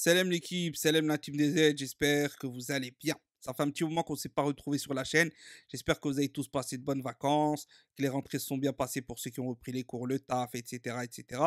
Salam l'équipe, salam la team des aides, j'espère que vous allez bien. Ça fait un petit moment qu'on ne s'est pas retrouvé sur la chaîne. J'espère que vous avez tous passé de bonnes vacances, que les rentrées se sont bien passées pour ceux qui ont repris les cours, le taf, etc. etc.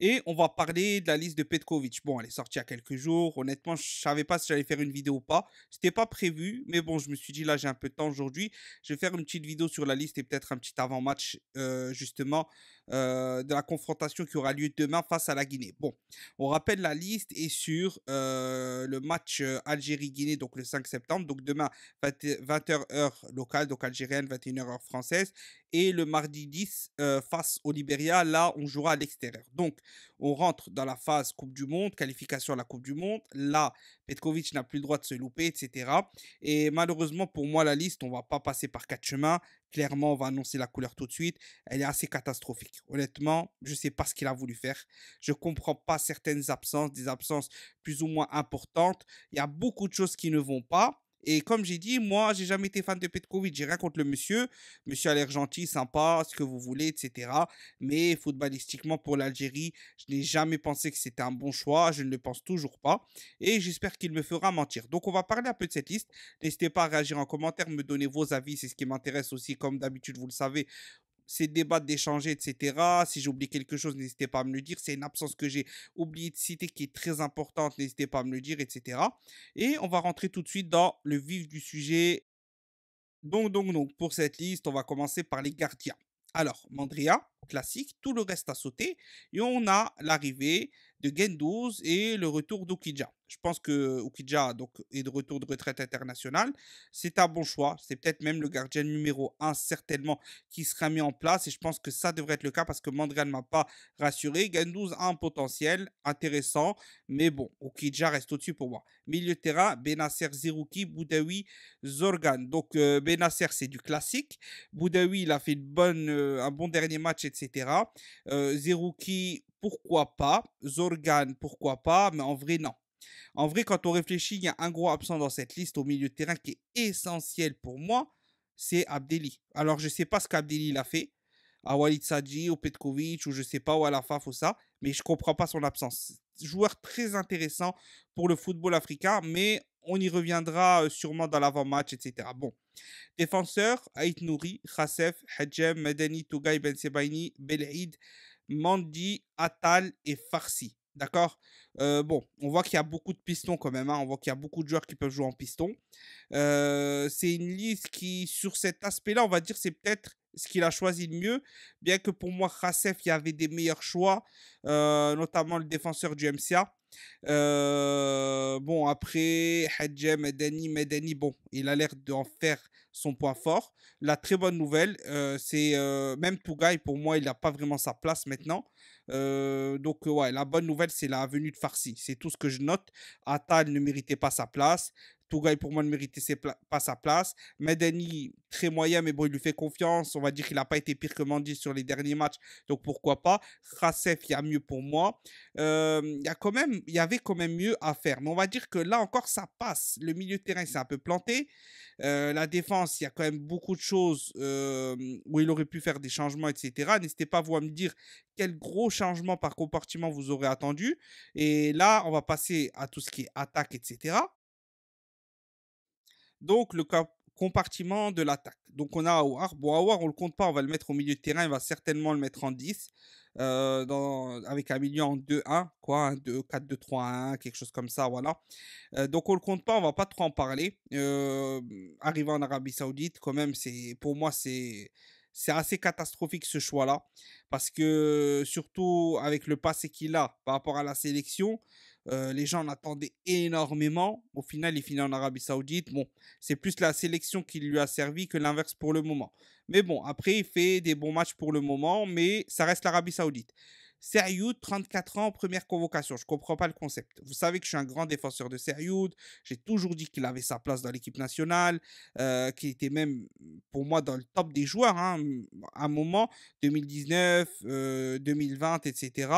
Et on va parler de la liste de Petkovic. Bon, elle est sortie il y a quelques jours. Honnêtement, je savais pas si j'allais faire une vidéo ou pas. C'était pas prévu, mais bon, je me suis dit là, j'ai un peu de temps aujourd'hui. Je vais faire une petite vidéo sur la liste et peut-être un petit avant-match euh, justement euh, de la confrontation qui aura lieu demain face à la Guinée. Bon, on rappelle la liste est sur euh, le match Algérie-Guinée, donc le 5 septembre. Donc demain, 20h heure locale, donc algérienne, 21h heure française. Et le mardi 10 face au Libéria, là, on jouera à l'extérieur. Donc, on rentre dans la phase Coupe du Monde, qualification à la Coupe du Monde. Là, Petkovic n'a plus le droit de se louper, etc. Et malheureusement, pour moi, la liste, on va pas passer par quatre chemins. Clairement, on va annoncer la couleur tout de suite. Elle est assez catastrophique. Honnêtement, je ne sais pas ce qu'il a voulu faire. Je comprends pas certaines absences, des absences plus ou moins importantes. Il y a beaucoup de choses qui ne vont pas. Et comme j'ai dit, moi, j'ai jamais été fan de Petkovic. J'ai rien contre le monsieur. Monsieur a l'air gentil, sympa, ce que vous voulez, etc. Mais footballistiquement, pour l'Algérie, je n'ai jamais pensé que c'était un bon choix. Je ne le pense toujours pas. Et j'espère qu'il me fera mentir. Donc, on va parler un peu de cette liste. N'hésitez pas à réagir en commentaire, me donner vos avis. C'est ce qui m'intéresse aussi. Comme d'habitude, vous le savez, c'est débattre, d'échanger, etc. Si j'oublie quelque chose, n'hésitez pas à me le dire. C'est une absence que j'ai oublié de citer qui est très importante, n'hésitez pas à me le dire, etc. Et on va rentrer tout de suite dans le vif du sujet. Donc, donc, donc, pour cette liste, on va commencer par les gardiens. Alors, Mandria, classique, tout le reste à sauter. Et on a l'arrivée de 12 et le retour d'Okija. Je pense que Okija donc, est de retour de retraite internationale. C'est un bon choix. C'est peut-être même le gardien numéro 1 certainement qui sera mis en place. Et je pense que ça devrait être le cas parce que Mandrian ne m'a pas rassuré. Gendouze a un potentiel intéressant. Mais bon, Okija reste au-dessus pour moi. Milieu terrain, Benasser Zerouki, Boudaoui, Zorgan. Donc euh, Benasser, c'est du classique. Boudaoui, il a fait euh, un bon dernier match, etc. Euh, pourquoi pas. Zorgan, pourquoi pas. Mais en vrai, non. En vrai, quand on réfléchit, il y a un gros absent dans cette liste au milieu de terrain qui est essentiel pour moi, c'est Abdelli. Alors, je ne sais pas ce qu'Abdelli a fait, à Walid Sadji, au Petkovic, ou je ne sais pas, ou à la FAF ou ça, mais je ne comprends pas son absence. Joueur très intéressant pour le football africain, mais on y reviendra euh, sûrement dans l'avant-match, etc. Bon. Défenseur, Aït Nouri, Khasef, Hedjem, Medani, Tougaï, Ben Sebaini, Mandy, Atal et Farsi. D'accord euh, Bon, on voit qu'il y a beaucoup de pistons quand même. Hein. On voit qu'il y a beaucoup de joueurs qui peuvent jouer en piston. Euh, c'est une liste qui, sur cet aspect-là, on va dire, c'est peut-être ce qu'il a choisi le mieux. Bien que pour moi, Khasef, il y avait des meilleurs choix, euh, notamment le défenseur du MCA. Après, Hedjem, Medani, Medani, bon, il a l'air d'en faire son point fort. La très bonne nouvelle, euh, c'est euh, même Tougaï, pour moi, il n'a pas vraiment sa place maintenant. Euh, donc, ouais, la bonne nouvelle, c'est la venue de Farsi. C'est tout ce que je note. Atal ne méritait pas sa place. Tougaï, pour moi, ne méritait pas sa place. Medeni, très moyen, mais bon, il lui fait confiance. On va dire qu'il n'a pas été pire que Mandy sur les derniers matchs, donc pourquoi pas. Khasef, il y a mieux pour moi. il y, y avait quand même mieux à faire. Mais on va dire que là encore, ça passe. Le milieu de terrain, c'est un peu planté. la défense, il y a quand même beaucoup de choses où il aurait pu faire des changements, etc. N'hésitez pas, vous, à me dire quel gros changement par compartiment vous aurez attendu. Et là, on va passer à tout ce qui est attaque, etc donc le compartiment de l'attaque. Donc on a Aouar. Bon, Aouar, on le compte pas, on va le mettre au milieu de terrain, il va certainement le mettre en 10, euh, avec un milieu en 2-1, quoi, 2, 4, 2, 3, 1, quelque chose comme ça, voilà. Euh, donc on le compte pas, on va pas trop en parler. Euh, arrivé en Arabie Saoudite, quand même, c'est, pour moi, c'est, c'est assez catastrophique ce choix-là, parce que surtout avec le passé qu'il a par rapport à la sélection, les gens en attendaient énormément. Au final, il finit en Arabie Saoudite. Bon, c'est plus la sélection qui lui a servi que l'inverse pour le moment. Mais bon, après, il fait des bons matchs pour le moment, mais ça reste l'Arabie Saoudite. Serioud, 34 ans, première convocation. Je ne comprends pas le concept. Vous savez que je suis un grand défenseur de Serioud. J'ai toujours dit qu'il avait sa place dans l'équipe nationale, euh, qu'il était même, pour moi, dans le top des joueurs. Hein. à un moment, 2019, 2020, etc.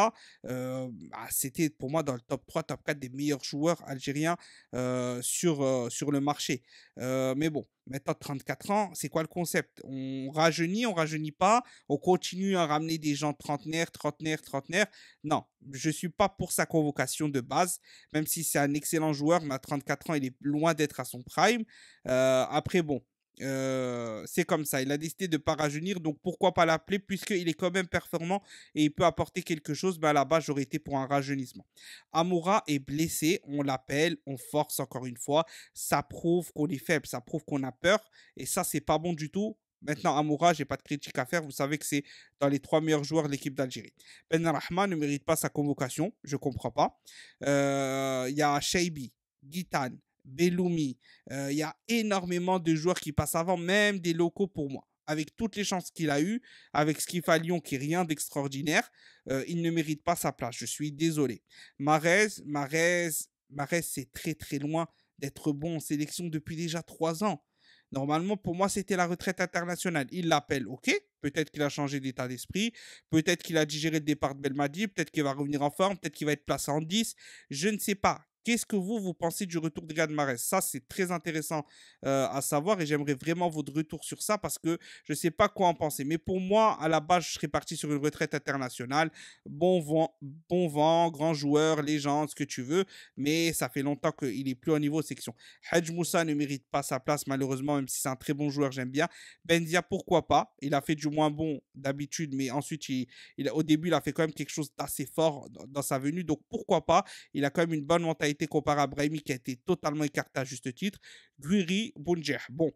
C'était pour moi dans le top 3, top 4 des meilleurs joueurs algériens euh, sur, euh, sur le marché. mais bon, Maintenant, 34 ans, c'est quoi le concept On rajeunit, on rajeunit pas, on continue à ramener des gens trentenaires, trentenaires, trentenaires. Non, je suis pas pour sa convocation de base, même si c'est un excellent joueur, mais à 34 ans, il est loin d'être à son prime. Euh, après, bon, euh, c'est comme ça. Il a décidé de ne pas rajeunir, donc pourquoi pas l'appeler, puisqu'il est quand même performant et il peut apporter quelque chose. à là-bas, j'aurais été pour un rajeunissement. Amoura est blessé, on l'appelle, on force encore une fois. Ça prouve qu'on est faible, ça prouve qu'on a peur, et ça, c'est pas bon du tout. Maintenant, Amoura, j'ai pas de critique à faire. Vous savez que c'est dans les trois meilleurs joueurs de l'équipe d'Algérie. Ben ne mérite pas sa convocation, je ne comprends pas. Euh, il y a Shaibi, Gitane. Bellumi. Euh, il y a énormément de joueurs qui passent avant, même des locaux pour moi. Avec toutes les chances qu'il a eues, avec ce qu'il Lyon qui est rien d'extraordinaire, euh, il ne mérite pas sa place. Je suis désolé. Marez, Marez, Marez, c'est très très loin d'être bon en sélection depuis déjà trois ans. Normalement, pour moi, c'était la retraite internationale. Il l'appelle, ok. Peut-être qu'il a changé d'état d'esprit. Peut-être qu'il a digéré le départ de Belmadi. Peut-être qu'il va revenir en forme. Peut-être qu'il va être placé en 10. Je ne sais pas. Qu'est-ce que vous, vous pensez du retour de Riyad Ça, c'est très intéressant euh, à savoir et j'aimerais vraiment votre retour sur ça parce que je ne sais pas quoi en penser. Mais pour moi, à la base, je serais parti sur une retraite internationale. Bon vent, bon vent grand joueur, légende, ce que tu veux. Mais ça fait longtemps qu'il n'est plus au niveau section. hedge Moussa ne mérite pas sa place, malheureusement, même si c'est un très bon joueur, j'aime bien. Benzia, pourquoi pas Il a fait du moins bon d'habitude, mais ensuite, au début, il a fait quand même quelque chose d'assez fort dans, dans sa venue. Donc, pourquoi pas Il a quand même une bonne mentalité été comparé à Brahimi qui a été totalement écarté à juste titre. Guiri, Bounjer. Bon,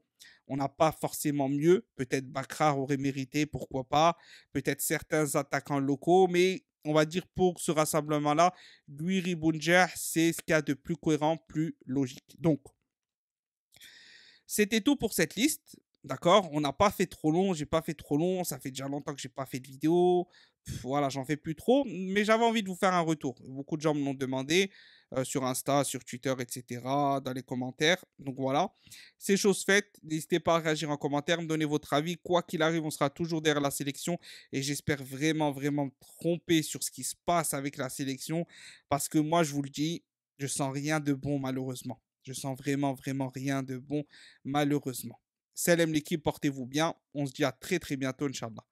on n'a pas forcément mieux. Peut-être Bakrar aurait mérité, pourquoi pas. Peut-être certains attaquants locaux, mais on va dire pour ce rassemblement-là, Guiri, Bounjer, c'est ce qu'il y a de plus cohérent, plus logique. Donc, c'était tout pour cette liste. D'accord On n'a pas fait trop long, j'ai pas fait trop long, ça fait déjà longtemps que j'ai pas fait de vidéo voilà, j'en fais plus trop, mais j'avais envie de vous faire un retour. Beaucoup de gens me l'ont demandé euh, sur Insta, sur Twitter, etc., dans les commentaires. Donc voilà, c'est chose faite. N'hésitez pas à réagir en commentaire, me donner votre avis. Quoi qu'il arrive, on sera toujours derrière la sélection et j'espère vraiment, vraiment me tromper sur ce qui se passe avec la sélection parce que moi, je vous le dis, je sens rien de bon malheureusement. Je sens vraiment, vraiment rien de bon malheureusement. Salam l'équipe, portez-vous bien. On se dit à très, très bientôt, Inch'Allah.